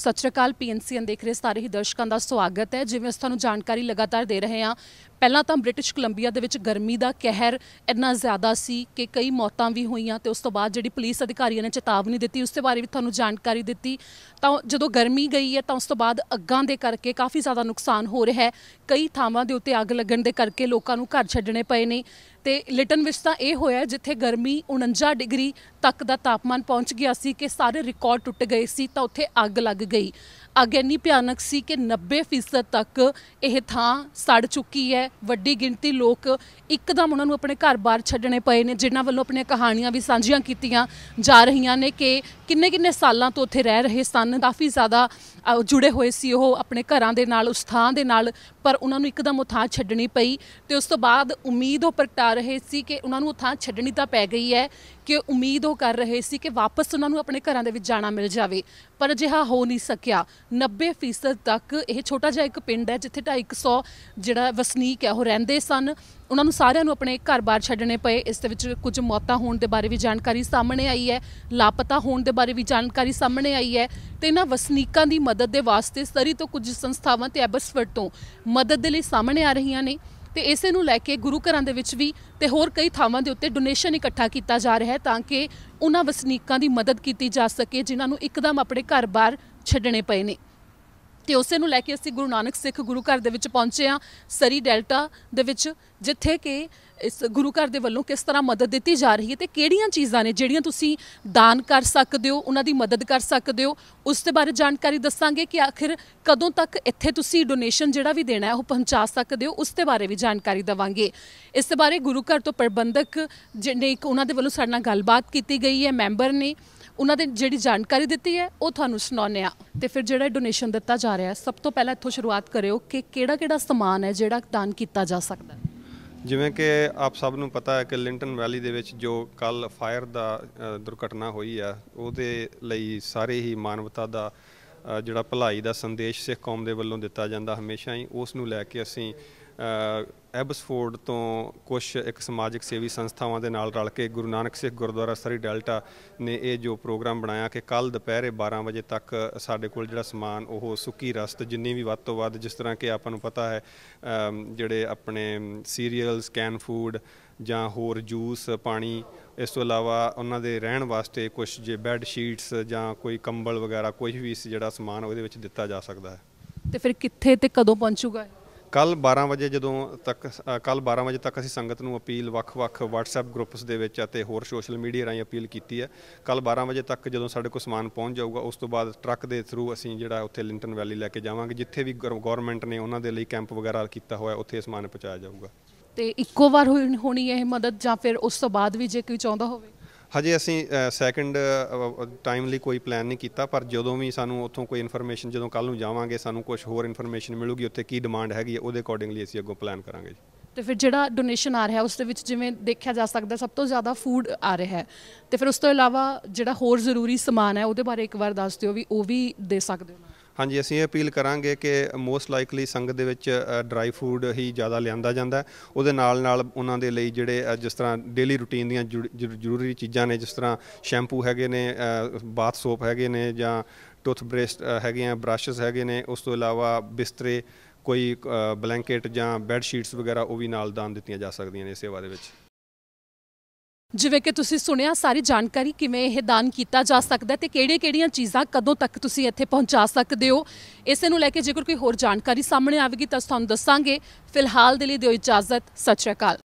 ਸਤਿ ਸ਼੍ਰੀ ਅਕਾਲ ਪੀਐਨਸੀਐਨ ਦੇਖ ਰਹੇ ਸਾਰੇ ਹੀ ਦਰਸ਼ਕਾਂ ਦਾ ਸਵਾਗਤ ਹੈ ਜਿਵੇਂ ਅਸੀਂ ਤੁਹਾਨੂੰ ਜਾਣਕਾਰੀ ਲਗਾਤਾਰ ਦੇ ਰਹੇ ਹਾਂ ਪਹਿਲਾਂ ਤਾਂ ਬ੍ਰਿਟਿਸ਼ ਕੋਲੰਬੀਆ ਦੇ ਵਿੱਚ ਗਰਮੀ ਦਾ ਕਹਿਰ ਇੰਨਾ ਜ਼ਿਆਦਾ ਸੀ ਕਿ ਕਈ ਮੌਤਾਂ ਵੀ ਹੋਈਆਂ ਤੇ ਉਸ ਤੋਂ ਬਾਅਦ ਜਿਹੜੀ ਪੁਲਿਸ ਅਧਿਕਾਰੀਆਂ ਨੇ ਚੇਤਾਵਨੀ ਦਿੱਤੀ ਉਸ ਦੇ ਬਾਰੇ ਵੀ ਤੁਹਾਨੂੰ ਜਾਣਕਾਰੀ ਦਿੱਤੀ ਤਾਂ ਜਦੋਂ ਗਰਮੀ ਗਈ ਹੈ ਤਾਂ ਉਸ ਤੋਂ ਬਾਅਦ ਅੱਗਾਂ ਦੇ ਕਰਕੇ ਕਾਫੀ ਜ਼ਿਆਦਾ ਨੁਕਸਾਨ ਹੋ ਰਿਹਾ ਹੈ ਕਈ ਥਾਵਾਂ ਦੇ ਉੱਤੇ ਅੱਗ ਲੱਗਣ ਦੇ ਕਰਕੇ ਲੋਕਾਂ ਨੂੰ ਘਰ ਛੱਡਣੇ ਪਏ ਨੇ ਤੇ ਲਿਟਨ ਵਿੱਚ ਤਾਂ ਇਹ ਹੋਇਆ ਜਿੱਥੇ ਗਰਮੀ 49 ਡਿਗਰੀ ਤੱਕ ਦਾ ਤਾਪਮਾਨ ਪਹੁੰਚ ਗਿਆ ਸੀ ਕਿ ਸਾਰੇ ਰਿਕਾਰਡ ਟੁੱਟ ਗਏ ਸੀ ਤਾਂ ਉੱਥੇ ਅੱਗ ਲੱਗ ਗਈ ਅੱਗ ਇੰਨੀ ਭਿਆਨਕ ਸੀ ਕਿ 90% ਤੱਕ ਇਹ ਥਾਂ ਸੜ ਚੁੱਕੀ ਹੈ ਵੱਡੀ ਗਿਣਤੀ ਲੋਕ ਇੱਕਦਮ ਉਹਨਾਂ ਨੂੰ ਆਪਣੇ ਘਰ-ਬਾਰ ਛੱਡਣੇ ਪਏ ਨੇ ਜਿਨ੍ਹਾਂ ਵੱਲੋਂ ਆਪਣੀਆਂ ਕਹਾਣੀਆਂ ਵੀ ਸਾਂਝੀਆਂ ਕੀਤੀਆਂ ਜਾ ਰਹੀਆਂ ਨੇ ਕਿ ਕਿੰਨੇ-ਕਿੰਨੇ ਸਾਲਾਂ ਤੋਂ ਉੱਥੇ ਰਹਿ ਰਹੇ ਸਨ ਕਾਫੀ ਜ਼ਿਆਦਾ ਜੁੜੇ ਹੋਏ ਸੀ ਉਹ ਆਪਣੇ ਘਰਾਂ ਦੇ ਨਾਲ ਉਸ ਥਾਂ ਦੇ ਨਾਲ ਪਰ ਉਹਨਾਂ ਨੂੰ ਇੱਕਦਮ ਉਹ ਥਾਂ ਛੱਡਣੀ ਪਈ ਤੇ ਉਸ ਤੋਂ ਬਾਅਦ ਉਮੀਦ ਉਹ ਪ੍ਰਗਟਾ ਰਹੇ ਸੀ ਕਿ ਉਹਨਾਂ ਨੂੰ ਉਹ ਥਾਂ ਛੱਡਣੀ ਤਾਂ ਪੈ ਗਈ ਹੈ ਕਿ ਉਮੀਦ ਉਹ ਕਰ ਰਹੇ ਸੀ ਕਿ ਵਾਪਸ ਉਹਨਾਂ ਨੂੰ ਆਪਣੇ ਘਰਾਂ ਦੇ ਵਿੱਚ ਜਾਣਾ ਮਿਲ ਜਾਵੇ ਪਰ ਅਜਿਹਾ ਹੋ ਨਹੀਂ ਸਕਿਆ 90% ਤੱਕ ਇਹ ਛੋਟਾ ਜਿਹਾ ਇੱਕ ਪਿੰਡ ਹੈ ਜਿੱਥੇ 250 ਜਿਹੜਾ ਵਸਨੀਕ ਹੈ ਉਹ ਰਹਿੰਦੇ ਸਨ ਉਹਨਾਂ ਨੂੰ ਸਾਰਿਆਂ ਨੂੰ ਆਪਣੇ ਘਰ-ਬਾਰ ਛੱਡਣੇ ਪਏ ਇਸ ਦੇ ਵਿੱਚ ਕੁਝ ਮੌਤਾਂ ਹੋਣ ਦੇ ਬਾਰੇ ਵੀ ਜਾਣਕਾਰੀ ਸਾਹਮਣੇ ਆਈ ਹੈ ਲਾਪਤਾ ਹੋਣ ਦੇ ਬਾਰੇ ਵੀ ਜਾਣਕਾਰੀ ਸਾਹਮਣੇ ਆਈ ਹੈ ਤੇ ਇਹਨਾਂ ਵਸਨੀਕਾਂ ਦੀ ਮਦਦ ਦੇ ਵਾਸਤੇ ਸਰੀ ਤੋਂ ਕੁਝ ਸੰਸਥਾਵਾਂ ਤੇ ਐਬਸਫਰਡ ਤੋਂ ਮਦਦ ਦੇ ਲਈ ਸਾਹਮਣੇ ਆ ਰਹੀਆਂ ਨੇ ਤੇ ਇਸੇ ਨੂੰ ਲੈ ਕੇ ਗੁਰੂ ਘਰਾਂ ਦੇ ਵਿੱਚ ਵੀ ਤੇ ਹੋਰ ਕਈ ਥਾਵਾਂ ਦੇ ਉੱਤੇ ਡੋਨੇਸ਼ਨ ਇਕੱਠਾ ਕੀਤਾ ਜਾ ਰਿਹਾ ਹੈ ਤਾਂ ਕਿ ਉਹਨਾਂ ਵਸਨੀਕਾਂ ਦੀ ਮਦਦ ਕੀਤੀ ਜਾ ਸਕੇ ਜਿਨ੍ਹਾਂ ਨੂੰ ਇੱਕਦਮ ਆਪਣੇ ਘਰ-ਬਾਰ ਛੱਡਣੇ ਪਏ ਨੇ ਤੇ ਉਸੇ ਨੂੰ ਲੈ ਕੇ ਅਸੀਂ ਗੁਰੂ ਨਾਨਕ ਸਿੱਖ ਗੁਰੂ ਘਰ ਦੇ ਵਿੱਚ ਪਹੁੰਚੇ ਆ ਸਰੀ ਡੈਲਟਾ ਦੇ ਵਿੱਚ ਜਿੱਥੇ ਕਿ ਇਸ ਗੁਰੂ ਘਰ ਦੇ ਵੱਲੋਂ ਕਿਸ ਤਰ੍ਹਾਂ ਮਦਦ ਦਿੱਤੀ ਜਾ ਰਹੀ ਹੈ ਤੇ ਕਿਹੜੀਆਂ ਚੀਜ਼ਾਂ ਨੇ ਜਿਹੜੀਆਂ ਤੁਸੀਂ ਦਾਨ ਕਰ ਸਕਦੇ ਹੋ ਉਹਨਾਂ ਦੀ ਮਦਦ ਕਰ ਸਕਦੇ ਹੋ ਉਸ ਦੇ ਬਾਰੇ ਜਾਣਕਾਰੀ ਦੱਸਾਂਗੇ ਕਿ ਆਖਿਰ ਕਦੋਂ ਤੱਕ ਇੱਥੇ ਤੁਸੀਂ ਡੋਨੇਸ਼ਨ ਜਿਹੜਾ ਵੀ ਦੇਣਾ ਹੈ ਉਹ ਪਹੁੰਚਾ ਸਕਦੇ ਹੋ ਉਸ ਦੇ ਬਾਰੇ ਵੀ ਜਾਣਕਾਰੀ ਦਵਾਂਗੇ ਇਸ ਦੇ ਬਾਰੇ ਗੁਰੂ ਘਰ ਤੋਂ ਪ੍ਰਬੰਧਕ ਜਿਹਨੇ ਇੱਕ ਉਹਨਾਂ ਦੇ ਵੱਲੋਂ ਸਾਡੇ ਨਾਲ ਗੱਲਬਾਤ ਕੀਤੀ ਗਈ ਹੈ ਮੈਂਬਰ ਨੇ ਉਹਨਾਂ ਦੇ ਜਿਹੜੀ ਜਾਣਕਾਰੀ ਦਿੱਤੀ ਹੈ ਉਹ ਤੁਹਾਨੂੰ ਸੁਣਾਉਨੇ ਆ ਤੇ ਫਿਰ ਜਿਹੜਾ ਡੋਨੇਸ਼ਨ ਦਿੱਤਾ ਜਾ ਰਿਹਾ ਸਭ ਤੋਂ ਪਹਿਲਾਂ ਇੱਥੋਂ ਸ਼ੁਰੂਆਤ ਕਰਿਓ ਕਿ ਕਿਹੜਾ ਕਿਹੜਾ ਸਮਾਨ ਹੈ ਜਿਹੜਾ ਦਾਨ ਕੀਤਾ ਜਾ ਸਕਦਾ ਹੈ ਜਿਵੇਂ ਕਿ ਆਪ ਸਭ ਨੂੰ ਪਤਾ ਹੈ ਕਿ ਲਿੰਟਨ ਵੈਲੀ ਦੇ ਵਿੱਚ ਜੋ ਕੱਲ ਫਾਇਰ ਦਾ ਦੁਰਘਟਨਾ ਹੋਈ ਆ ਉਹਦੇ ਲਈ ਸਾਰੇ ਹੀ ਮਾਨਵਤਾ ਦਾ ਜਿਹੜਾ ਭਲਾਈ ਦਾ ਸੰਦੇਸ਼ ਸਿੱਖ ਕੌਮ ਦੇ ਵੱਲੋਂ ਦਿੱਤਾ ਜਾਂਦਾ ਹਮੇਸ਼ਾ ਹੀ ਉਸ ਨੂੰ ਲੈ ਕੇ ਅਸੀਂ ਐਬਸਫੋਰਡ ਤੋਂ ਕੁਝ ਇੱਕ ਸਮਾਜਿਕ ਸੇਵੀ ਸੰਸਥਾਵਾਂ ਦੇ ਨਾਲ ਰਲ ਕੇ ਗੁਰੂ ਨਾਨਕ ਸਿੱਖ ਗੁਰਦੁਆਰਾ ਸਰੀ ਡੈਲਟਾ ਨੇ ਇਹ ਜੋ ਪ੍ਰੋਗਰਾਮ ਬਣਾਇਆ ਕਿ ਕੱਲ ਦੁਪਹਿਰੇ 12 ਵਜੇ ਤੱਕ ਸਾਡੇ ਕੋਲ ਜਿਹੜਾ ਸਮਾਨ ਉਹ ਸੁੱਕੀ ਰਸਤ ਜਿੰਨੀ ਵੀ ਵੱਧ ਤੋਂ ਵੱਧ ਜਿਸ ਤਰ੍ਹਾਂ ਕਿ ਆਪਾਂ ਨੂੰ ਪਤਾ ਹੈ ਜਿਹੜੇ ਆਪਣੇ ਸੀਰੀਅਲਸ ਕੈਨ ਫੂਡ ਜਾਂ ਹੋਰ ਜੂਸ ਪਾਣੀ ਇਸ ਤੋਂ ਇਲਾਵਾ ਉਹਨਾਂ ਦੇ ਰਹਿਣ ਵਾਸਤੇ ਕੁਝ ਜੇ ਬੈੱਡ ਸ਼ੀਟਸ ਜਾਂ ਕੋਈ ਕੰਬਲ ਵਗੈਰਾ ਕੁਝ ਵੀ ਇਸ ਜਿਹੜਾ ਸਮਾਨ ਉਹਦੇ ਵਿੱਚ ਦਿੱਤਾ ਜਾ ਸਕਦਾ ਹੈ ਤੇ ਫਿਰ ਕਿੱਥੇ ਤੇ ਕਦੋਂ ਪਹੁੰਚੂਗਾ ਕੱਲ 12 ਵਜੇ ਜਦੋਂ ਤੱਕ ਕੱਲ 12 ਵਜੇ ਤੱਕ ਅਸੀਂ ਸੰਗਤ ਨੂੰ ਅਪੀਲ ਵੱਖ-ਵੱਖ WhatsApp ਗਰੁੱਪਸ ਦੇ ਵਿੱਚ ਅਤੇ ਹੋਰ ਸੋਸ਼ਲ ਮੀਡੀਆ ਰਾਹੀਂ ਅਪੀਲ ਕੀਤੀ ਹੈ ਕੱਲ 12 ਵਜੇ ਤੱਕ ਜਦੋਂ ਸਾਡੇ ਕੋਲ ਸਮਾਨ ਪਹੁੰਚ ਜਾਊਗਾ ਉਸ ਤੋਂ ਬਾਅਦ ਟਰੱਕ ਦੇ ਥਰੂ ਅਸੀਂ ਜਿਹੜਾ ਉੱਥੇ ਲਿੰਟਨ ਵੈਲੀ ਲੈ ਕੇ ਜਾਵਾਂਗੇ ਜਿੱਥੇ ਵੀ ਗਵਰਨਮੈਂਟ ਨੇ ਉਹਨਾਂ ਦੇ ਲਈ ਕੈਂਪ ਵਗੈਰਾ ਕੀਤਾ ਹੋਇਆ ਉੱਥੇ ਸਮਾਨ ਪਹੁੰਚਾਇਆ ਜਾਊਗਾ ਤੇ ਇੱਕੋ ਵਾਰ ਹੋਣੀ ਹੈ ਇਹ ਮਦਦ ਜਾਂ ਫਿਰ ਉਸ ਤੋਂ ਬਾਅਦ ਵੀ ਜੇ ਕੋਈ ਚਾਹੁੰਦਾ ਹੋਵੇ ਹਜੇ ਅਸੀਂ ਸੈਕੰਡ ਟਾਈਮ ਲਈ ਕੋਈ ਪਲਾਨ ਨਹੀਂ ਕੀਤਾ ਪਰ ਜਦੋਂ ਵੀ ਸਾਨੂੰ ਉੱਥੋਂ ਕੋਈ ਇਨਫੋਰਮੇਸ਼ਨ ਜਦੋਂ ਕੱਲ ਨੂੰ ਜਾਵਾਂਗੇ ਸਾਨੂੰ ਕੁਝ ਹੋਰ ਇਨਫੋਰਮੇਸ਼ਨ ਮਿਲੂਗੀ ਉੱਥੇ ਕੀ ਡਿਮਾਂਡ ਹੈਗੀ ਹੈ ਉਹਦੇ ਅਕੋਰਡਿੰਗਲੀ ਅਸੀਂ ਅੱਗੋਂ ਪਲਾਨ ਕਰਾਂਗੇ ਜੀ ਤੇ ਫਿਰ ਜਿਹੜਾ ਡੋਨੇਸ਼ਨ ਆ ਰਿਹਾ ਉਸ ਦੇ ਵਿੱਚ ਜਿਵੇਂ ਦੇਖਿਆ ਜਾ ਸਕਦਾ ਸਭ ਤੋਂ ਜ਼ਿਆਦਾ ਫੂਡ ਆ ਰਿਹਾ ਹੈ ਤੇ ਫਿਰ ਉਸ ਤੋਂ ਇਲਾਵਾ ਜਿਹੜਾ ਹੋਰ ਜ਼ਰੂਰੀ ਸਮਾਨ ਹੈ ਉਹਦੇ ਬਾਰੇ ਇੱਕ ਵਾਰ ਦੱਸ ਦਿਓ ਵੀ ਉਹ ਵੀ ਦੇ ਸਕਦੇ ਹੋ ਹਾਂਜੀ ਅਸੀਂ ਅਪੀਲ ਕਰਾਂਗੇ ਕਿ ਮੋਸਟ ਲਾਈਕਲੀ ਸੰਗਤ ਦੇ ਵਿੱਚ ਡਰਾਈ ਫੂਡ ਹੀ ਜ਼ਿਆਦਾ ਲਿਆਂਦਾ ਜਾਂਦਾ ਉਹਦੇ ਨਾਲ ਨਾਲ ਉਹਨਾਂ ਦੇ ਲਈ ਜਿਹੜੇ ਜਿਸ ਤਰ੍ਹਾਂ ਡੇਲੀ ਰੁਟੀਨ ਦੀਆਂ ਜ਼ਰੂਰੀ ਚੀਜ਼ਾਂ ਨੇ ਜਿਸ ਤਰ੍ਹਾਂ ਸ਼ੈਂਪੂ ਹੈਗੇ ਨੇ ਬਾਥ ਸੋਪ ਹੈਗੇ ਨੇ ਜਾਂ ਬ੍ਰਸ਼ ਹੈਗੇ ਆ ਬ੍ਰਸ਼ਸ ਹੈਗੇ ਨੇ ਉਸ ਤੋਂ ਇਲਾਵਾ ਬਿਸਤਰੇ ਕੋਈ ਬਲੈਂਕਟ ਜਾਂ ਬੈੱਡ ਸ਼ੀਟਸ ਵਗੈਰਾ ਉਹ ਵੀ ਨਾਲ ਦਾਨ ਦਿੱਤੀਆਂ ਜਾ ਸਕਦੀਆਂ ਨੇ ਸੇਵਾ ਦੇ ਵਿੱਚ ਜਿਵੇਂ ਕਿ ਤੁਸੀਂ ਸੁਣਿਆ ਸਾਰੀ ਜਾਣਕਾਰੀ ਕਿਵੇਂ ਇਹ ਦਾਨ ਕੀਤਾ ਜਾ ਸਕਦਾ ਤੇ ਕਿਹੜੇ-ਕਿਹੜੀਆਂ ਚੀਜ਼ਾਂ ਕਦੋਂ ਤੱਕ ਤੁਸੀਂ ਇੱਥੇ ਪਹੁੰਚਾ ਸਕਦੇ ਹੋ ਇਸੇ ਨੂੰ ਲੈ ਕੇ ਜੇਕਰ ਕੋਈ ਹੋਰ ਜਾਣਕਾਰੀ ਸਾਹਮਣੇ ਆਵੇਗੀ ਤਾਂ ਤੁਹਾਨੂੰ ਦੱਸਾਂਗੇ ਫਿਲਹਾਲ ਦੇ ਲਈ ਦਿਓ ਇਜਾਜ਼ਤ ਸਤਿ ਸ਼੍ਰੀ ਅਕਾਲ